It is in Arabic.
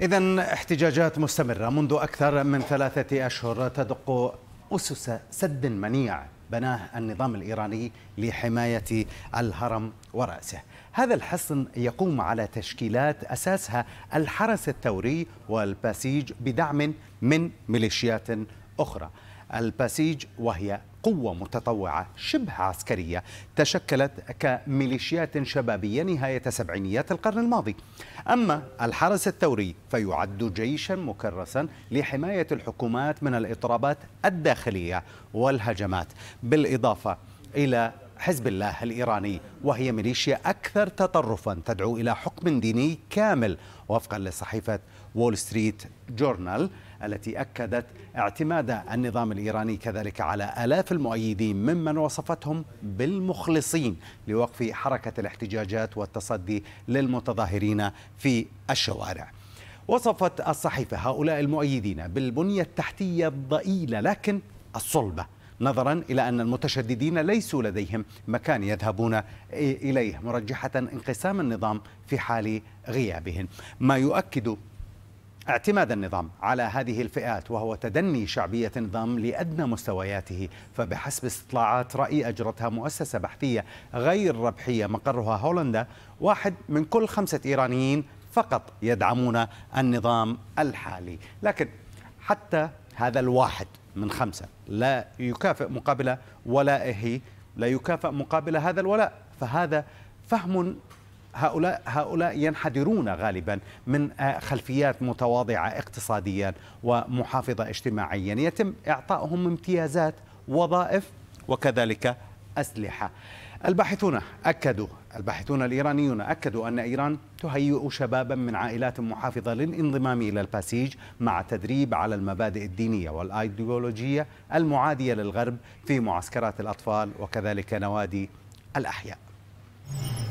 إذا احتجاجات مستمرة منذ أكثر من ثلاثة أشهر تدق أسس سد منيع بناه النظام الإيراني لحماية الهرم ورأسه هذا الحصن يقوم على تشكيلات أساسها الحرس الثوري والباسيج بدعم من ميليشيات أخرى الباسيج وهي قوة متطوعة شبه عسكرية تشكلت كميليشيات شبابية نهاية سبعينيات القرن الماضي أما الحرس الثوري فيعد جيشا مكرسا لحماية الحكومات من الاضطرابات الداخلية والهجمات بالإضافة إلى حزب الله الإيراني وهي ميليشيا أكثر تطرفا تدعو إلى حكم ديني كامل وفقا لصحيفة وول ستريت جورنال التي أكدت اعتماد النظام الإيراني كذلك على آلاف المؤيدين ممن وصفتهم بالمخلصين لوقف حركة الاحتجاجات والتصدي للمتظاهرين في الشوارع وصفت الصحيفة هؤلاء المؤيدين بالبنية التحتية الضئيلة لكن الصلبة نظرا إلى أن المتشددين ليسوا لديهم مكان يذهبون إليه مرجحة انقسام النظام في حال غيابهم ما يؤكد اعتماد النظام على هذه الفئات وهو تدني شعبية النظام لأدنى مستوياته فبحسب استطلاعات رأي أجرتها مؤسسة بحثية غير ربحية مقرها هولندا واحد من كل خمسة إيرانيين فقط يدعمون النظام الحالي لكن حتى هذا الواحد من خمسة لا يكافئ مقابل ولائه لا يكافئ مقابل هذا الولاء فهذا فهم هؤلاء هؤلاء ينحدرون غالبا من خلفيات متواضعه اقتصاديا ومحافظه اجتماعيا يتم اعطائهم امتيازات وظائف وكذلك أسلحة الباحثون أكدوا الباحثون الإيرانيون أكدوا أن إيران تهيئ شبابا من عائلات محافظة للانضمام إلى الباسيج مع تدريب على المبادئ الدينية والأيديولوجية المعادية للغرب في معسكرات الأطفال وكذلك نوادي الأحياء